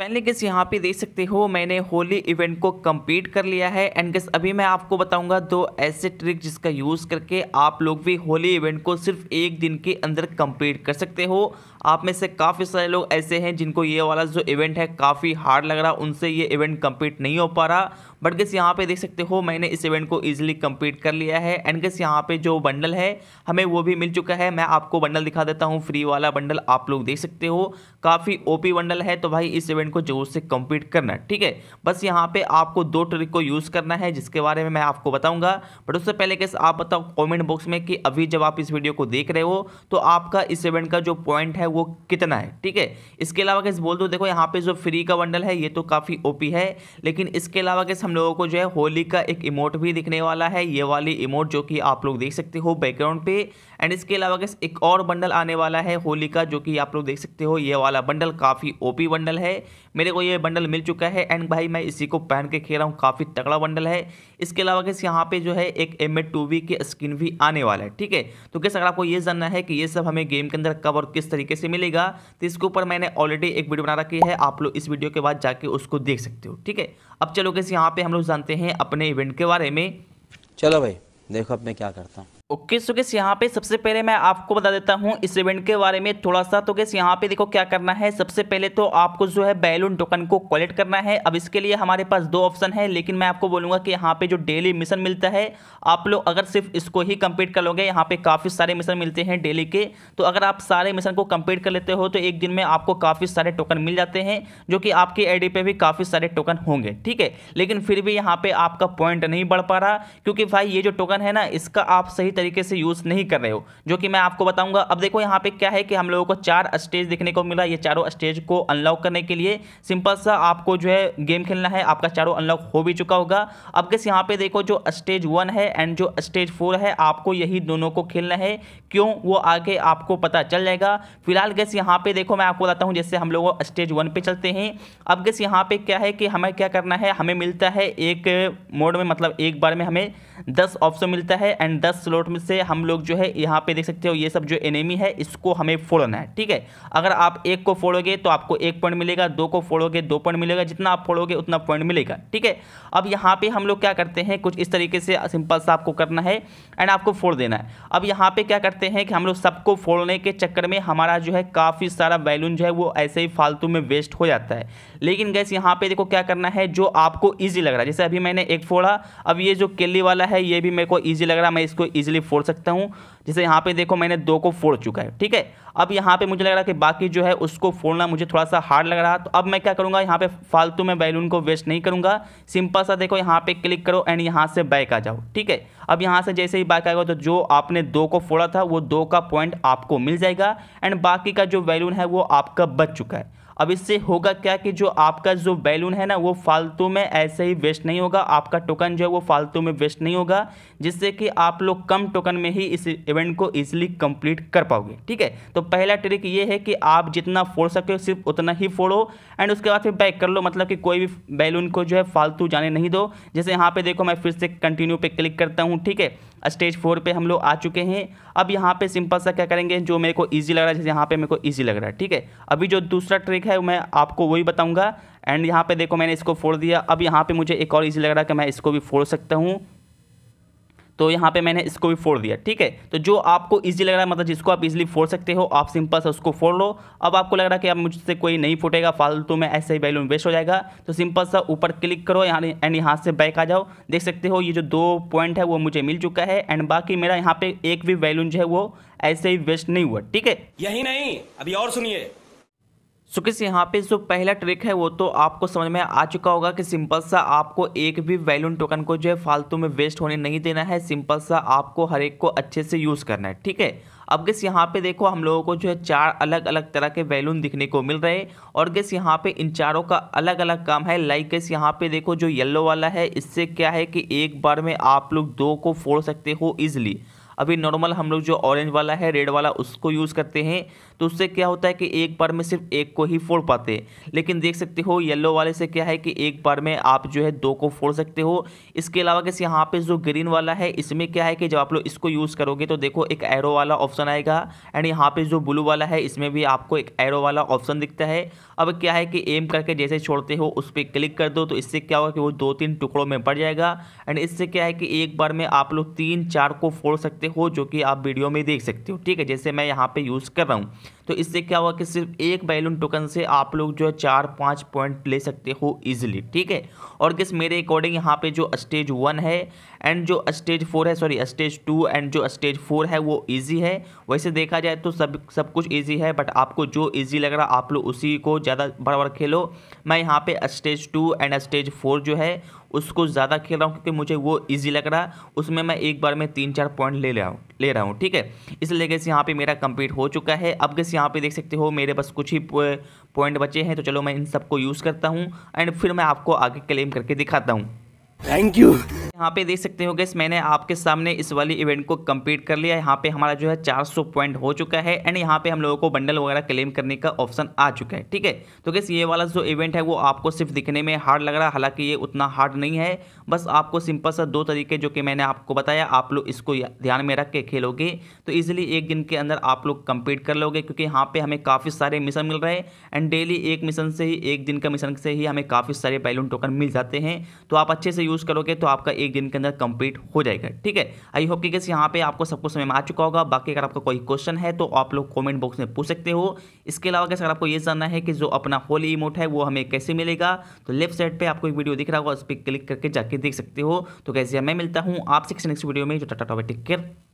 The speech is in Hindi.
फाइनली गेस यहाँ पे देख सकते हो मैंने होली इवेंट को कंप्लीट कर लिया है एंड गेस अभी मैं आपको बताऊंगा दो ऐसे ट्रिक जिसका यूज़ करके आप लोग भी होली इवेंट को सिर्फ एक दिन के अंदर कंप्लीट कर सकते हो आप में से काफ़ी सारे लोग ऐसे हैं जिनको ये वाला जो इवेंट है काफ़ी हार्ड लग रहा उनसे ये इवेंट कम्पीट नहीं हो पा रहा बट गेस यहाँ पे देख सकते हो मैंने इस इवेंट को ईजिली कंप्लीट कर लिया है एंड गेस यहाँ पे जो बंडल है हमें वो भी मिल चुका है मैं आपको बंडल दिखा देता हूँ फ्री वाला बंडल आप लोग देख सकते हो काफ़ी ओपी बंडल है तो भाई इस इवेंट को जरूर से कंप्लीट करना ठीक है बस यहाँ पे आपको दो ट्रिक को यूज़ करना है जिसके बारे में मैं आपको बताऊँगा बट उससे पहले गेस आप बताओ कॉमेंट बॉक्स में कि अभी जब आप इस वीडियो को देख रहे हो तो आपका इस इवेंट का जो पॉइंट है है वो कितना है ठीक है इसके अलावा कैसे बोल दो देखो यहाँ पे जो फ्री का बंडल है ये तो काफ़ी ओपी है लेकिन इसके अलावा कैसे हम लोगों को जो है होली का एक इमोट भी दिखने वाला है ये वाली इमोट जो कि आप लोग देख सकते हो बैकग्राउंड पे एंड इसके अलावा कैसे एक और बंडल आने वाला है होली का जो कि आप लोग देख सकते हो ये वाला बंडल काफ़ी ओ बंडल है मेरे को ये बंडल मिल चुका है एंड भाई मैं इसी को पहन के खेल रहा हूँ काफ़ी तगड़ा बंडल है इसके अलावा कैसे यहाँ पर जो है एक एम ए की स्किन भी आने वाला है ठीक है तो कैसे अगर आपको ये जानना है कि ये सब हमें गेम के अंदर कब और किस तरीके से मिलेगा तो इसके ऊपर मैंने ऑलरेडी एक वीडियो बना रखी है आप लोग इस वीडियो के बाद जाके उसको देख सकते हो ठीक है अब चलो कैसे यहाँ पे हम लोग जानते हैं अपने इवेंट के बारे में चलो भाई देखो अब मैं क्या करता हूँ ओके सो गैस यहाँ पे सबसे पहले मैं आपको बता देता हूँ इस इवेंट के बारे में थोड़ा सा तो गैस यहाँ पे देखो क्या करना है सबसे पहले तो आपको जो है बैलून टोकन को कलेक्ट करना है अब इसके लिए हमारे पास दो ऑप्शन है लेकिन मैं आपको बोलूँगा कि यहाँ पे जो डेली मिशन मिलता है आप लोग अगर सिर्फ इसको ही कम्प्लीट कर लोगे यहाँ पे काफ़ी सारे मिशन मिलते हैं डेली के तो अगर आप सारे मिशन को कम्प्लीट कर लेते हो तो एक दिन में आपको काफ़ी सारे टोकन मिल जाते हैं जो कि आपकी आई पे भी काफ़ी सारे टोकन होंगे ठीक है लेकिन फिर भी यहाँ पर आपका पॉइंट नहीं बढ़ पा रहा क्योंकि भाई ये जो टोकन है ना इसका आप सही तरीके से यूज़ नहीं कर रहे हो जो कि मैं आपको बताऊंगा अब देखो यहाँ पे क्या है कि हम लोगों को चार स्टेज देखने को मिला ये चारों स्टेज को अनलॉक करने के लिए सिंपल सा आपको जो है गेम खेलना है आपका चारों अनलॉक हो भी चुका होगा अब किस यहाँ पे देखो जो स्टेज वन है एंड जो स्टेज फोर है आपको यही दोनों को खेलना है क्यों वो आगे आपको पता चल जाएगा फिलहाल गैस यहाँ पे देखो मैं आपको बताता हूँ जैसे हम लोग स्टेज वन पे चलते हैं अब गैस यहाँ पे क्या है कि हमें क्या करना है हमें मिलता है एक मोड में मतलब एक बार में हमें दस ऑप्शन मिलता है एंड दस स्लोट शॉर्ट में से हम लोग जो है यहाँ पे देख सकते हो ये सब जो एनेमी है इसको हमें फोड़ना है ठीक है अगर आप एक को फोड़ोगे तो आपको एक पॉइंट मिलेगा दो को फोड़ोगे दो पॉइंट मिलेगा जितना आप फोड़ोगे उतना पॉइंट मिलेगा ठीक है अब यहाँ पे हम लोग क्या करते हैं कुछ इस तरीके से सिंपल सा आपको करना है एंड आपको फोड़ देना है अब यहाँ पर क्या करते हैं कि हम लोग सबको फोड़ने के चक्कर में हमारा जो है काफ़ी सारा बैलून जो है वो ऐसे ही फालतू में वेस्ट हो जाता है लेकिन गैस यहाँ पर देखो क्या करना है जो आपको ईजी लग रहा है जैसे अभी मैंने एक फोड़ा अब ये जो केली वाला है ये भी मेरे को ईजी लग रहा है मैं इसको ईजिली इजिली फोड़ सकता हूँ जैसे यहाँ पे देखो मैंने दो को फोड़ चुका है ठीक है अब यहाँ पे मुझे लग रहा है कि बाकी जो है उसको फोड़ना मुझे थोड़ा सा हार्ड लग रहा तो अब मैं क्या करूँगा यहाँ पे फालतू में बैलून को वेस्ट नहीं करूँगा सिंपल सा देखो यहाँ पे क्लिक करो एंड यहाँ से बैक आ जाओ ठीक है अब यहाँ से जैसे ही बैक आएगा तो जो आपने दो को फोड़ा था वो दो का पॉइंट आपको मिल जाएगा एंड बाकी का जो बैलून है वो आपका बच चुका है अब इससे होगा क्या कि जो आपका जो बैलून है ना वो फालतू में ऐसे ही वेस्ट नहीं होगा आपका टोकन जो है वो फालतू में वेस्ट नहीं होगा जिससे कि आप लोग कम टोकन में ही इस इवेंट को ईजिली कंप्लीट कर पाओगे ठीक है तो पहला ट्रिक ये है कि आप जितना फोड़ सके सिर्फ उतना ही फोड़ो एंड उसके बाद फिर बैक कर लो मतलब कि कोई भी बैलून को जो है फालतू जाने नहीं दो जैसे यहाँ पर देखो मैं फिर से कंटिन्यू पर क्लिक करता हूँ ठीक है स्टेज फोर पे हम लोग आ चुके हैं अब यहाँ पे सिंपल सा क्या करेंगे जो मेरे को ईजी लग रहा है जैसे यहाँ पे मेरे को ईजी लग रहा है ठीक है अभी जो दूसरा ट्रिक है मैं आपको वही बताऊंगा एंड यहाँ पे देखो मैंने इसको फोड़ दिया अब यहाँ पे मुझे एक और ईजी लग रहा है कि मैं इसको भी फोड़ सकता हूँ तो यहाँ पे मैंने इसको भी फोड़ दिया ठीक है तो जो आपको ईजी लग रहा है मतलब जिसको आप इजीली फोड़ सकते हो आप सिंपल से उसको फोड़ लो अब आपको लग रहा है कि अब मुझसे कोई नहीं फूटेगा फालतू में ऐसे ही बैलून वेस्ट हो जाएगा तो सिंपल सा ऊपर क्लिक करो यहाँ एंड यहाँ से बैक आ जाओ देख सकते हो ये जो दो पॉइंट है वो मुझे मिल चुका है एंड बाकी मेरा यहाँ पे एक भी बैलून जो है वो ऐसे ही वेस्ट नहीं हुआ ठीक है यही नहीं अभी और सुनिए सो किस यहाँ पे जो पहला ट्रिक है वो तो आपको समझ में आ चुका होगा कि सिंपल सा आपको एक भी वैल्यून टोकन को जो है फालतू में वेस्ट होने नहीं देना है सिंपल सा आपको हर एक को अच्छे से यूज़ करना है ठीक है अब गेस यहाँ पे देखो हम लोगों को जो है चार अलग अलग तरह के वैलून दिखने को मिल रहे और गेस यहाँ पे इन चारों का अलग अलग काम है लाइक गेस यहाँ पे देखो जो येलो वाला है इससे क्या है कि एक बार में आप लोग दो को फोड़ सकते हो ईजिली अभी नॉर्मल हम लोग जो ऑरेंज वाला है रेड वाला उसको यूज़ करते हैं तो उससे क्या होता है कि एक बार में सिर्फ एक को ही फोड़ पाते लेकिन देख सकते हो येलो वाले से क्या है कि एक बार में आप जो है दो को फोड़ सकते हो इसके अलावा कैसे यहाँ पे जो ग्रीन वाला है इसमें क्या है कि जब आप लोग इसको यूज़ करोगे तो देखो एक एरो वाला ऑप्शन आएगा एंड यहाँ पर जो ब्लू वाला है इसमें भी आपको एक एरो वाला ऑप्शन दिखता है अब क्या है कि एम करके जैसे छोड़ते हो उस पर क्लिक कर दो तो इससे क्या होगा कि वो दो तीन टुकड़ों में पड़ जाएगा एंड इससे क्या है कि एक बार में आप लोग तीन चार को फोड़ सकते सकते हो जो कि आप वीडियो में देख सकते हो ठीक है जैसे मैं यहाँ पे यूज़ कर रहा हूँ तो इससे क्या हुआ कि सिर्फ एक बैलून टोकन से आप लोग जो है चार पाँच पॉइंट ले सकते हो ईजिली ठीक है और किस मेरे अकॉर्डिंग यहाँ पे जो स्टेज वन है एंड जो स्टेज फोर है सॉरी स्टेज टू एंड जो स्टेज फोर है वो ईजी है वैसे देखा जाए तो सब सब कुछ ईजी है बट आपको जो ईजी लग रहा आप लोग उसी को ज़्यादा बड़ा बड़ा खेलो मैं यहाँ पर stage two and stage four जो है उसको ज़्यादा खेल रहा हूँ क्योंकि मुझे वो ईजी लग रहा है उसमें मैं एक बार में तीन चार पॉइंट ले रहा हूँ ले रहा हूँ ठीक है इसलिए गैस यहाँ पर मेरा कंप्लीट हो चुका है अब गैस यहाँ पे देख सकते हो मेरे पास कुछ ही पॉइंट बचे हैं तो चलो मैं इन सबको यूज़ करता हूँ एंड फिर मैं आपको आगे क्लेम करके दिखाता हूँ थैंक यू यहाँ पे देख सकते हो गैस मैंने आपके सामने इस वाली इवेंट को कंप्लीट कर लिया यहाँ पे हमारा जो है 400 पॉइंट हो चुका है एंड यहाँ पे हम लोगों को बंडल वगैरह क्लेम करने का ऑप्शन आ चुका है ठीक है तो गैस ये वाला जो इवेंट है वो आपको सिर्फ दिखने में हार्ड लग रहा है हालांकि ये उतना हार्ड नहीं है बस आपको सिंपल सा दो तरीके जो कि मैंने आपको बताया आप लोग इसको ध्यान में रख के खेलोगे तो ईजिली एक दिन के अंदर आप लोग कंप्लीट कर लोगे क्योंकि यहाँ पर हमें काफ़ी सारे मिशन मिल रहे हैं एंड डेली एक मिशन से ही एक दिन का मिशन से ही हमें काफ़ी सारे बैलून टोकन मिल जाते हैं तो आप अच्छे से यूज़ करोगे तो आपका एक एक दिन के अंदर कंप्लीट हो जाएगा ठीक है आई होप कि किस यहाँ पे आपको सबको समय में आ चुका होगा बाकी अगर आपका कोई क्वेश्चन है तो आप लोग कमेंट बॉक्स में पूछ सकते हो इसके अलावा कैसे अगर आपको ये जानना है कि जो अपना होली इमोट है वो हमें कैसे मिलेगा तो लेफ्ट साइड पर आपको एक वीडियो दिख रहा होगा उस पर क्लिक करके जाके देख सकते हो तो कैसे मैं मिलता हूँ आपसे नेक्स्ट वीडियो में जो टाटा टॉपिक केयर